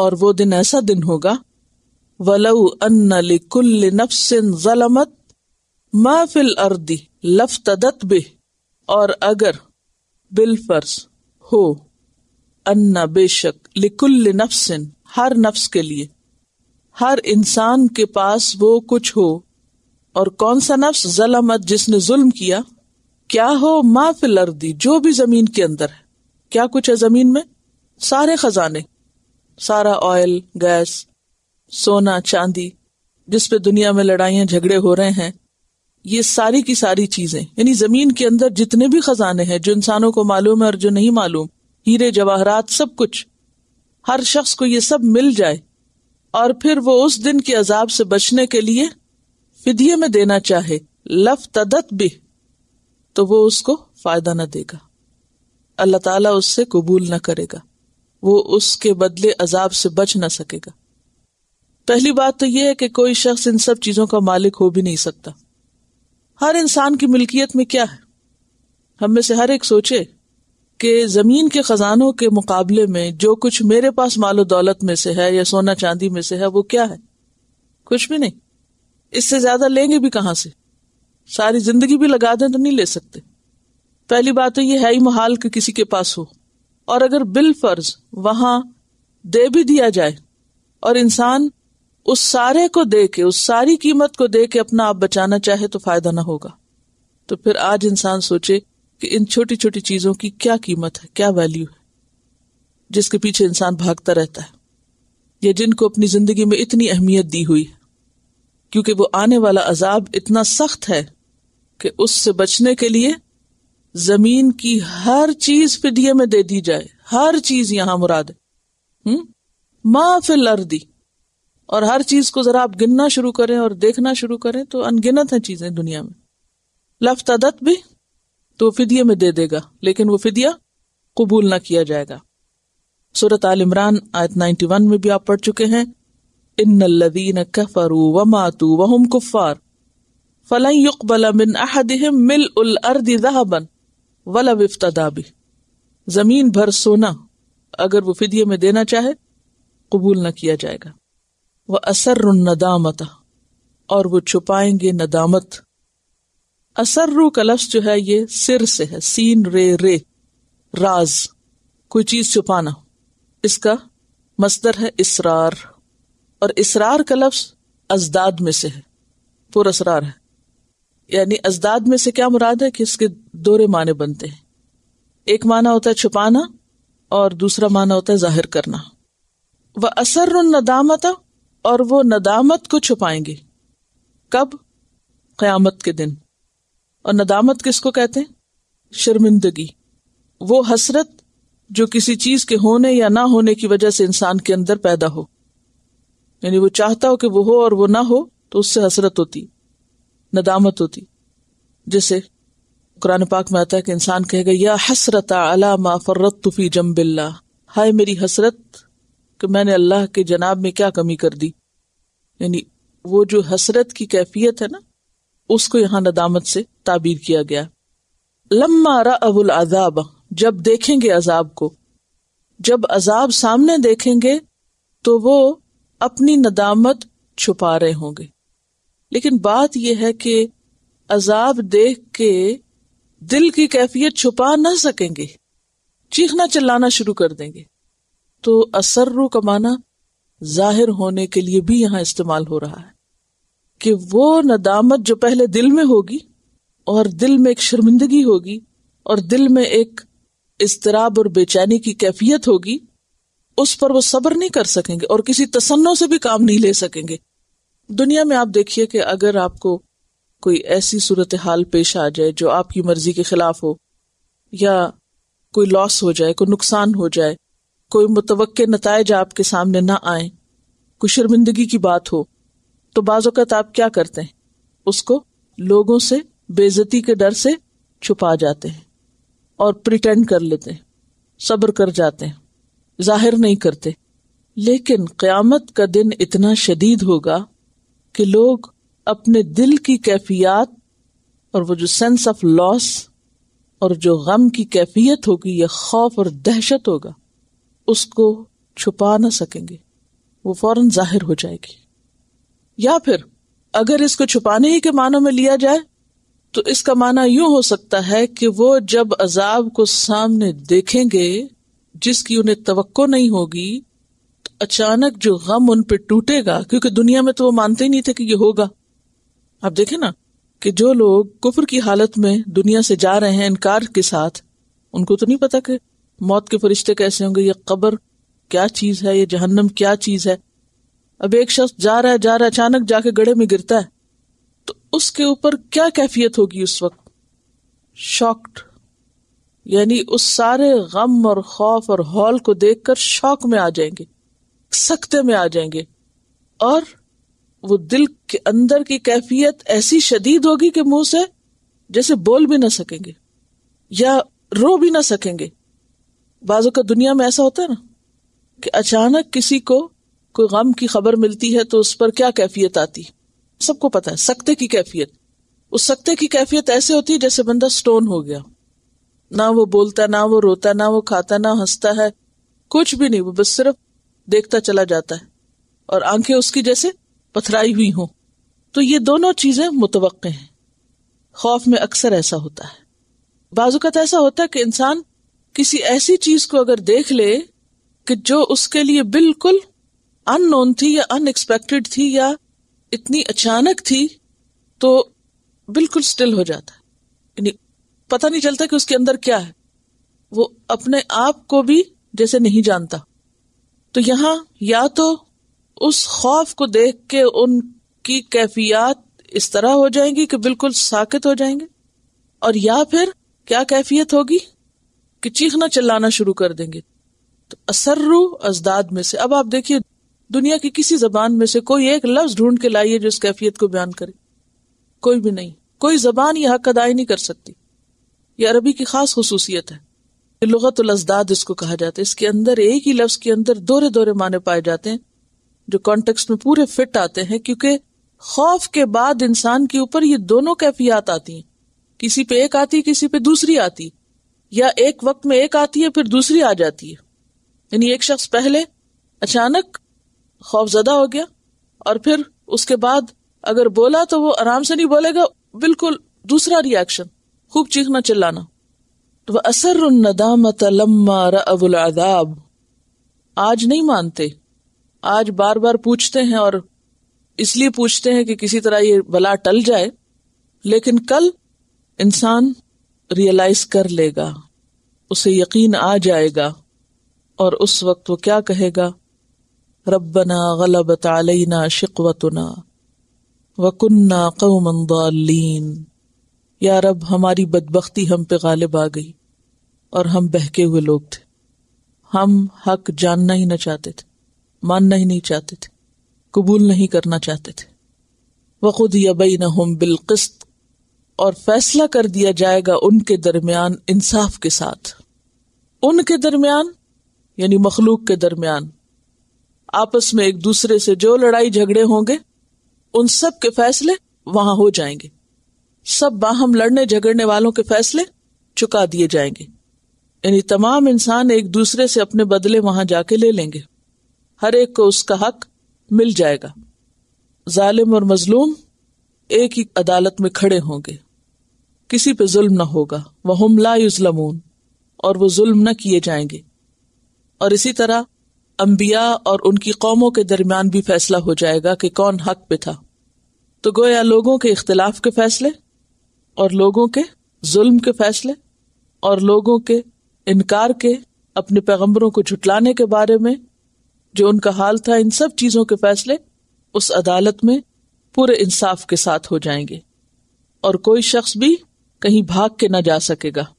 और वो दिन ऐसा दिन होगा वलऊ अन्न लिकुल नफ्सिन जलमत महफिल अर्दी लफ तदत बे और अगर बिलफर्स हो अन्ना बेशक लिकुल्ल नफसिन हर नफ्स के लिए हर इंसान के पास वो कुछ हो और कौन सा नफ्स जलमत जिसने जुल्म किया क्या हो माफिल अर्दी जो भी जमीन के अंदर है क्या कुछ है जमीन में सारे खजाने सारा ऑयल गैस सोना चांदी जिस पे दुनिया में लड़ाइयां झगड़े हो रहे हैं ये सारी की सारी चीजें यानी जमीन के अंदर जितने भी खजाने हैं जो इंसानों को मालूम है और जो नहीं मालूम हीरे जवाहरात सब कुछ हर शख्स को ये सब मिल जाए और फिर वो उस दिन के अजाब से बचने के लिए फिदिये में देना चाहे लफ तदत भी तो वो उसको फायदा न देगा अल्लाह ताला उससे कबूल ना करेगा वो उसके बदले अजाब से बच ना सकेगा पहली बात तो यह है कि कोई शख्स इन सब चीजों का मालिक हो भी नहीं सकता हर इंसान की मिल्कियत में क्या है हम में से हर एक सोचे कि जमीन के खजानों के मुकाबले में जो कुछ मेरे पास मालो दौलत में से है या सोना चांदी में से है वो क्या है कुछ भी नहीं इससे ज्यादा लेंगे भी कहां से सारी जिंदगी भी लगा दें तो नहीं ले सकते पहली बात तो यह है ही महाल कि किसी के पास हो और अगर बिल फर्ज वहां दे भी दिया जाए और इंसान उस सारे को दे के उस सारी कीमत को दे के अपना आप बचाना चाहे तो फायदा ना होगा तो फिर आज इंसान सोचे कि इन छोटी छोटी चीजों की क्या कीमत है क्या वैल्यू है जिसके पीछे इंसान भागता रहता है या जिनको अपनी जिंदगी में इतनी अहमियत दी हुई है क्योंकि वो आने वाला अजाब इतना सख्त है कि उससे बचने के लिए जमीन की हर चीज फिदिये में दे दी जाए हर चीज यहां मुराद है माँ फिल अर्दी और हर चीज को जरा आप गिनना शुरू करें और देखना शुरू करें तो अनगिनत है चीजें दुनिया में लफ्तदत भी तो फिदिये में दे देगा लेकिन वो फिदिया कबूल ना किया जाएगा सूरत आल इमरान आयत नाइनटी वन में भी आप पढ़ चुके हैं इन लदीन कफरू व मातू वहम कुफार फलन युकबल मिन अहदहिम मिल उल अर्दी जहबन वलब इफ्तदा भी जमीन भर सोना अगर वो फिदिये में देना चाहे कबूल न किया जाएगा वह असर नदामत और वो छुपाएंगे नदामत असर रू का लफ्ज जो है ये सिर से है सीन रे रे राज कोई चीज छुपाना इसका मस्तर है इसरार और इसरार का लफ्ज अजदाद में से है पुरसरार है यानी अजदाद में से क्या मुराद है कि इसके दोरे माने बनते हैं एक माना होता है छुपाना और दूसरा माना होता है जाहिर करना वह असर नदामता और वो नदामत को छुपाएंगे कब क्यामत के दिन और नदामत किसको कहते हैं शर्मिंदगी वो हसरत जो किसी चीज के होने या ना होने की वजह से इंसान के अंदर पैदा हो यानी वो चाहता हो कि वो हो और वो ना हो तो उससे हसरत होती नदामत होती जैसे कुरान पाक में आता है कि इंसान कहेगा या हसरत अलामा फर्रत तुफी जम्बिल्ला हाय मेरी हसरत कि मैंने अल्लाह के जनाब में क्या कमी कर दी यानी वो जो हसरत की कैफियत है ना उसको यहां नदामत से ताबीर किया गया लम्मा अबुल अजाब जब देखेंगे अजाब को जब अजाब सामने देखेंगे तो वो अपनी नदामत छुपा रहे होंगे लेकिन बात यह है कि अजाब देख के दिल की कैफियत छुपा ना सकेंगे चीखना चिल्लाना शुरू कर देंगे तो असर कमाना जाहिर होने के लिए भी यहां इस्तेमाल हो रहा है कि वो नदामत जो पहले दिल में होगी और दिल में एक शर्मिंदगी होगी और दिल में एक इस्तराब और बेचैनी की कैफियत होगी उस पर वो सब्र नहीं कर सकेंगे और किसी तसन्नों से भी काम नहीं ले सकेंगे दुनिया में आप देखिए कि अगर आपको कोई ऐसी सूरत हाल पेश आ जाए जो आपकी मर्जी के खिलाफ हो या कोई लॉस हो जाए कोई नुकसान हो जाए कोई मुतव नतज आपके सामने ना आए कोई शर्मिंदगी की बात हो तो बाज़त आप क्या करते हैं उसको लोगों से बेजती के डर से छुपा जाते हैं और प्रिटेंड कर लेते हैं सब्र कर जाते हैं जाहिर नहीं करते लेकिन क्यामत का दिन इतना शदीद होगा कि लोग अपने दिल की कैफियत और वो जो सेंस ऑफ लॉस और जो गम की कैफियत होगी या खौफ और दहशत होगा उसको छुपा ना सकेंगे वो फौरन जाहिर हो जाएगी या फिर अगर इसको छुपाने ही के मानों में लिया जाए तो इसका माना यूं हो सकता है कि वो जब अजाब को सामने देखेंगे जिसकी उन्हें तवक्को नहीं होगी अचानक जो गम उन पर टूटेगा क्योंकि दुनिया में तो वो मानते ही नहीं थे कि ये होगा आप देखे ना कि जो लोग कुफर की हालत में दुनिया से जा रहे हैं इनकार के साथ उनको तो नहीं पता कि मौत के फरिश्ते कैसे होंगे ये कबर क्या चीज है ये जहन्नम क्या चीज है अब एक शख्स जा रहा है जा रहा है अचानक जाके गड़े में गिरता है तो उसके ऊपर क्या कैफियत होगी उस वक्त शॉक्ड यानी उस सारे गम और खौफ और हॉल को देखकर शौक में आ जाएंगे सख्ते में आ जाएंगे और वो दिल के अंदर की कैफियत ऐसी शदीद होगी कि मुंह से जैसे बोल भी ना सकेंगे या रो भी ना सकेंगे बाजू का दुनिया में ऐसा होता है ना कि अचानक किसी को कोई गम की खबर मिलती है तो उस पर क्या कैफियत आती सबको पता है सख्ते की कैफियत उस सख्ते की कैफियत ऐसे होती है जैसे बंदा स्टोन हो गया ना वो बोलता ना वो रोता ना वो खाता ना हंसता है कुछ भी नहीं वो बस सिर्फ देखता चला जाता है और आंखें उसकी जैसे पथराई हुई हों तो ये दोनों चीजें मुतव हैं खौफ में अक्सर ऐसा होता है बाजुकत तो ऐसा होता है कि इंसान किसी ऐसी चीज को अगर देख ले कि जो उसके लिए बिल्कुल अननोन थी या अनएक्सपेक्टेड थी या इतनी अचानक थी तो बिल्कुल स्टिल हो जाता है यानी पता नहीं चलता कि उसके अंदर क्या है वो अपने आप को भी जैसे नहीं जानता तो यहाँ या तो उस खौफ को देख के उनकी कैफियत इस तरह हो जाएंगी कि बिल्कुल साकित हो जाएंगे और या फिर क्या कैफियत होगी कि चीखना चिल्लाना शुरू कर देंगे तो असर्रु अजदाद में से अब आप देखिए दुनिया की किसी जबान में से कोई एक लफ्ज ढूंढ के लाइए जो इस कैफियत को बयान करे कोई भी नहीं कोई जबान यह हक अदाई नहीं कर सकती यह अरबी की खास खसूसियत है लगत अजदाद इसको कहा जाता है इसके अंदर एक ही लफ्ज के अंदर दोहरे दोहरे माने पाए जाते हैं जो कॉन्टेक्स्ट में पूरे फिट आते हैं क्योंकि खौफ के बाद इंसान के ऊपर ये दोनों कैफियात आती हैं किसी पे एक आती है किसी पे दूसरी आती या एक वक्त में एक आती है फिर दूसरी आ जाती है यानी एक शख्स पहले अचानक खौफ जदा हो गया और फिर उसके बाद अगर बोला तो वो आराम से नहीं बोलेगा बिल्कुल दूसरा रिएक्शन खूब चीखना चिल्लाना तो असर नदामत लम्मा रअबुल अदाब आज नहीं मानते आज बार बार पूछते हैं और इसलिए पूछते हैं कि किसी तरह ये बला टल जाए लेकिन कल इंसान रियलाइज कर लेगा उसे यकीन आ जाएगा और उस वक्त वो क्या कहेगा रबना गलब अलैना शिकवतना वकुन्ना कौमन या रब हमारी बदबख्ती हम पे गालिब आ गई और हम बहके हुए लोग थे हम हक जानना ही ना चाहते थे मानना ही नहीं चाहते थे कबूल नहीं करना चाहते थे वखुद यबई न हम बिलकस्त और फैसला कर दिया जाएगा उनके दरमियान इंसाफ के साथ उनके दरमियान यानी मखलूक के दरमियान आपस में एक दूसरे से जो लड़ाई झगड़े होंगे उन सब के फैसले वहां हो जाएंगे सब बाहम लड़ने झगड़ने वालों के फैसले चुका दिए जाएंगे यानी तमाम इंसान एक दूसरे से अपने बदले वहां जाके ले लेंगे हर एक को उसका हक मिल जाएगा जालिम और मजलूम एक ही अदालत में खड़े होंगे किसी पे जुल्म ना होगा वह हमला युजलमून और वो जुल्म ना किए जाएंगे और इसी तरह अंबिया और उनकी कौमों के दरमियान भी फैसला हो जाएगा कि कौन हक पे था तो गोया लोगों के इख्तलाफ के फैसले और लोगों के जुल्म के फैसले और लोगों के इनकार के अपने पैगम्बरों को झुटलाने के बारे में जो उनका हाल था इन सब चीजों के फैसले उस अदालत में पूरे इंसाफ के साथ हो जाएंगे और कोई शख्स भी कहीं भाग के ना जा सकेगा